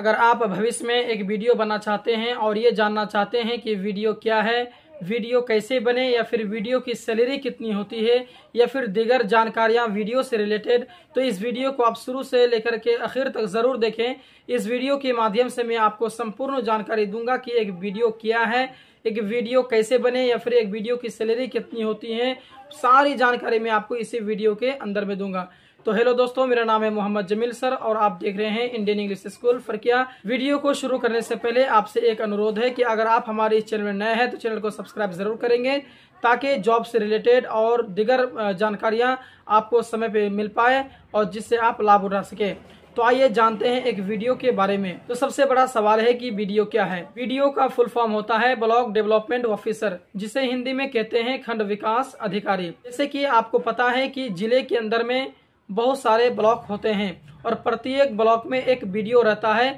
अगर आप भविष्य में एक वीडियो बनाना चाहते हैं और ये जानना चाहते हैं कि वीडियो क्या है वीडियो कैसे बने या फिर वीडियो की सैलरी कितनी होती है या फिर दीगर जानकारियाँ वीडियो से रिलेटेड तो इस वीडियो को आप शुरू से लेकर के आखिर तक ज़रूर देखें इस वीडियो के माध्यम से मैं आपको संपूर्ण जानकारी दूंगा कि एक वीडियो क्या है एक वीडियो कैसे बने या फिर एक वीडियो की सैलरी कितनी होती है सारी जानकारी मैं आपको इसी वीडियो के अंदर में दूंगा तो हेलो दोस्तों मेरा नाम है मोहम्मद जमील सर और आप देख रहे हैं Indian English school Farkiya video को शुरू करने से पहले आपसे एक अनुरोध है कि अगर आप हमारे इस चैनल में नए हैं तो चैनल को सब्सक्राइब जरूर करेंगे ताकि जॉब से रिलेटेड और दिगर जानकारियाँ आपको समय पर मिल पाए और जिससे आप लाभ उठा सके तो आइए जानते हैं एक वीडियो के बारे में तो सबसे बड़ा सवाल है कि वीडियो क्या है वीडियो का फुल फॉर्म होता है ब्लॉक डेवलपमेंट ऑफिसर जिसे हिंदी में कहते हैं खंड विकास अधिकारी जैसे कि आपको पता है कि जिले के अंदर में बहुत सारे ब्लॉक होते हैं और प्रत्येक ब्लॉक में एक वीडियो रहता है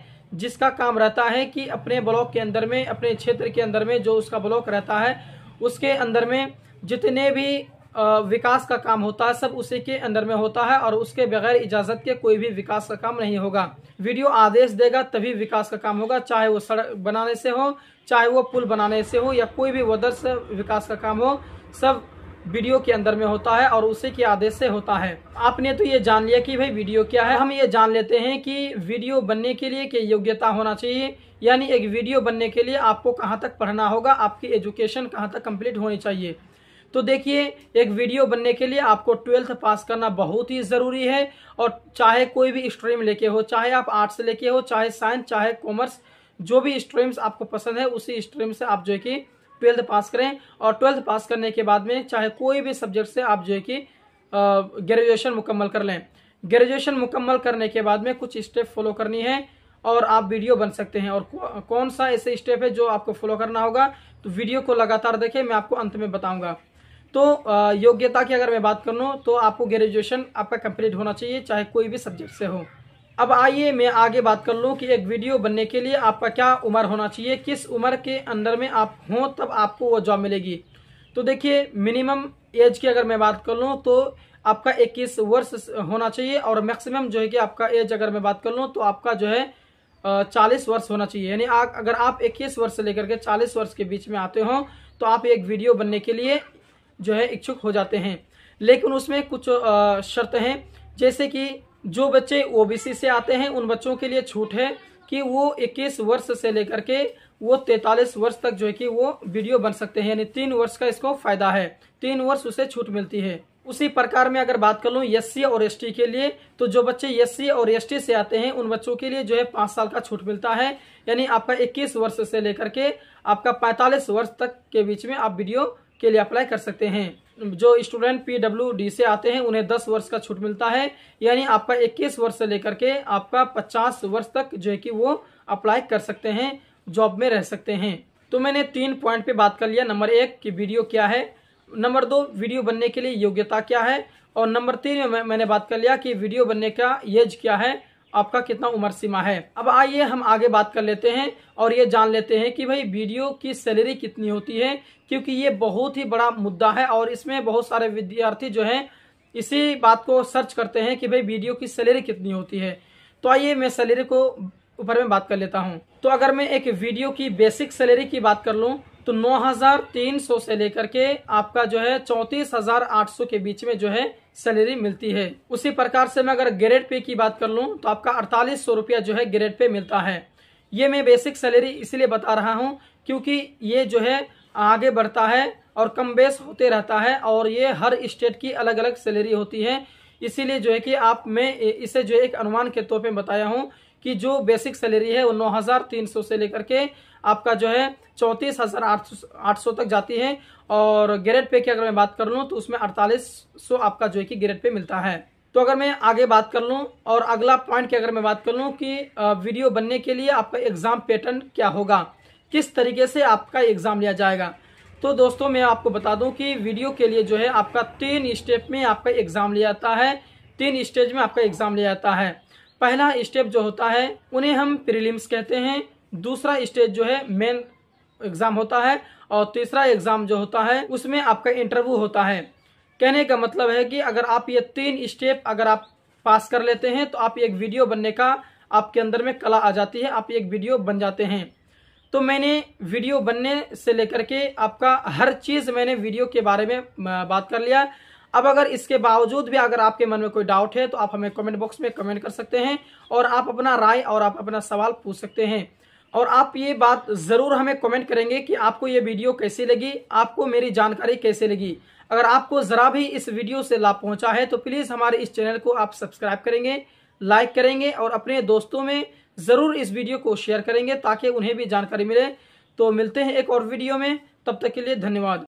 जिसका काम रहता है कि अपने ब्लॉक के अंदर में अपने क्षेत्र के अंदर में जो उसका ब्लॉक रहता है उसके अंदर में जितने भी विकास का काम होता है सब उसी के अंदर में होता है और उसके बगैर इजाज़त के कोई भी विकास का काम नहीं होगा वीडियो आदेश देगा तभी विकास का काम होगा चाहे वो सड़क बनाने से हो चाहे वो पुल बनाने से हो या कोई भी वदर्स से विकास का काम हो सब वीडियो के अंदर में होता है और उसी के आदेश से होता है आपने तो ये जान लिया कि भाई वीडियो क्या है हम ये जान लेते हैं कि वीडियो बनने के लिए क्या योग्यता होना चाहिए यानी एक वीडियो बनने के लिए आपको कहाँ तक पढ़ना होगा आपकी एजुकेशन कहाँ तक कंप्लीट होनी चाहिए तो देखिए एक वीडियो बनने के लिए आपको ट्वेल्थ पास करना बहुत ही ज़रूरी है और चाहे कोई भी स्ट्रीम लेके हो चाहे आप आर्ट्स लेके हो चाहे साइंस चाहे कॉमर्स जो भी स्ट्रीम्स आपको पसंद है उसी स्ट्रीम से आप जो है कि ट्वेल्थ पास करें और ट्वेल्थ पास करने के बाद में चाहे कोई भी सब्जेक्ट से आप जो है कि ग्रेजुएशन मुकम्मल कर लें ग्रेजुएशन मुकम्मल करने के बाद में कुछ स्टेप फॉलो करनी है और आप वीडियो बन सकते हैं और कौन सा ऐसे स्टेप है जो आपको फॉलो करना होगा तो वीडियो को लगातार देखें मैं आपको अंत में बताऊंगा तो योग्यता की अगर मैं बात करूँ तो आपको ग्रेजुएशन आपका कंप्लीट होना चाहिए चाहे कोई भी सब्जेक्ट से हो अब आइए मैं आगे बात कर लूँ कि एक वीडियो बनने के लिए आपका क्या उम्र होना चाहिए किस उम्र के अंदर में आप हों तब आपको वो जॉब मिलेगी तो देखिए मिनिमम एज की अगर मैं बात कर लूँ तो आपका इक्कीस वर्ष होना चाहिए और मैक्सिमम जो है कि आपका एज अगर मैं बात कर लूँ तो आपका जो है चालीस वर्ष होना चाहिए यानी अगर आप इक्कीस वर्ष से लेकर के चालीस वर्ष के बीच में आते हो तो आप एक वीडियो बनने के लिए जो है इच्छुक हो जाते हैं लेकिन उसमें कुछ शर्त हैं जैसे कि जो बच्चे ओबीसी से आते हैं उन बच्चों के लिए छूट है कि वो इक्कीस वर्ष से लेकर के वो तैतालीस वर्ष तक जो है कि वो वीडियो बन सकते हैं यानी तीन वर्ष का इसको फायदा है तीन वर्ष उसे छूट मिलती है उसी प्रकार में अगर बात कर लूँ एस और एस के लिए तो जो बच्चे एस और एस से आते हैं उन बच्चों के लिए जो है पाँच साल का छूट मिलता है यानी आपका इक्कीस वर्ष से लेकर के आपका पैंतालीस वर्ष तक के बीच में आप वीडियो के लिए अप्लाई कर सकते हैं जो स्टूडेंट डी से आते हैं उन्हें दस वर्ष का छूट मिलता है यानी आपका इक्कीस वर्ष से लेकर के आपका पचास वर्ष तक जो है कि वो अप्लाई कर सकते हैं जॉब में रह सकते हैं तो मैंने तीन पॉइंट पे बात कर लिया नंबर एक कि वीडियो क्या है नंबर दो वीडियो बनने के लिए योग्यता क्या है और नंबर तीन में मैंने बात कर लिया कि वीडियो बनने का एज क्या है आपका कितना उम्र सीमा है अब आइए हम आगे बात कर लेते हैं और ये जान लेते हैं कि भाई वीडियो की सैलरी कितनी होती है क्योंकि ये बहुत ही बड़ा मुद्दा है और इसमें बहुत सारे विद्यार्थी जो हैं इसी बात को सर्च करते हैं कि भाई वीडियो की सैलरी कितनी होती है तो आइए मैं सैलरी को ऊपर में बात कर लेता हूँ तो अगर मैं एक वीडियो की बेसिक सैलरी की बात कर लूँ तो 9,300 से लेकर के आपका जो है 34,800 के बीच में जो है सैलरी मिलती है उसी प्रकार से मैं अगर ग्रेड पे की बात कर लूँ तो आपका अड़तालीस सौ रुपया जो है ग्रेड पे मिलता है ये मैं बेसिक सैलरी इसलिए बता रहा हूँ क्योंकि ये जो है आगे बढ़ता है और कम बेस होते रहता है और ये हर स्टेट की अलग अलग सैलरी होती है इसीलिए जो है कि आप मैं इसे जो एक अनुमान के तौर पर बताया हूँ कि जो बेसिक सैलरी है वो नौ हज़ार तीन सौ से लेकर के आपका जो है चौंतीस हज़ार आठ सौ तक जाती है और ग्रेड पे की अगर मैं बात कर लूँ तो उसमें अड़तालीस सौ आपका जो है कि ग्रेड पे मिलता है तो अगर मैं आगे बात कर लूँ और अगला पॉइंट की अगर मैं बात कर लूँ कि वीडियो बनने के लिए आपका एग्ज़ाम पैटर्न क्या होगा किस तरीके से आपका एग्ज़ाम लिया जाएगा तो दोस्तों मैं आपको बता दूं कि वीडियो के लिए जो है आपका तीन स्टेप में आपका एग्ज़ाम लिया जाता है तीन स्टेज में आपका एग्ज़ाम लिया जाता है पहला स्टेप जो होता है उन्हें हम प्रीलिम्स कहते हैं दूसरा स्टेज जो है मेन एग्ज़ाम होता है और तीसरा एग्ज़ाम जो होता है उसमें आपका इंटरव्यू होता है कहने का मतलब है कि अगर आप ये तीन स्टेप अगर आप पास कर लेते हैं तो आप एक वीडियो बनने का आपके अंदर में कला आ जाती है आप एक वीडियो बन जाते हैं तो मैंने वीडियो बनने से लेकर के आपका हर चीज़ मैंने वीडियो के बारे में बात कर लिया अब अगर इसके बावजूद भी अगर आपके मन में कोई डाउट है तो आप हमें कमेंट बॉक्स में कमेंट कर सकते हैं और आप अपना राय और आप अपना सवाल पूछ सकते हैं और आप ये बात ज़रूर हमें कमेंट करेंगे कि आपको ये वीडियो कैसी लगी आपको मेरी जानकारी कैसे लगी अगर आपको ज़रा भी इस वीडियो से लाभ पहुंचा है तो प्लीज़ हमारे इस चैनल को आप सब्सक्राइब करेंगे लाइक करेंगे और अपने दोस्तों में ज़रूर इस वीडियो को शेयर करेंगे ताकि उन्हें भी जानकारी मिले तो मिलते हैं एक और वीडियो में तब तक के लिए धन्यवाद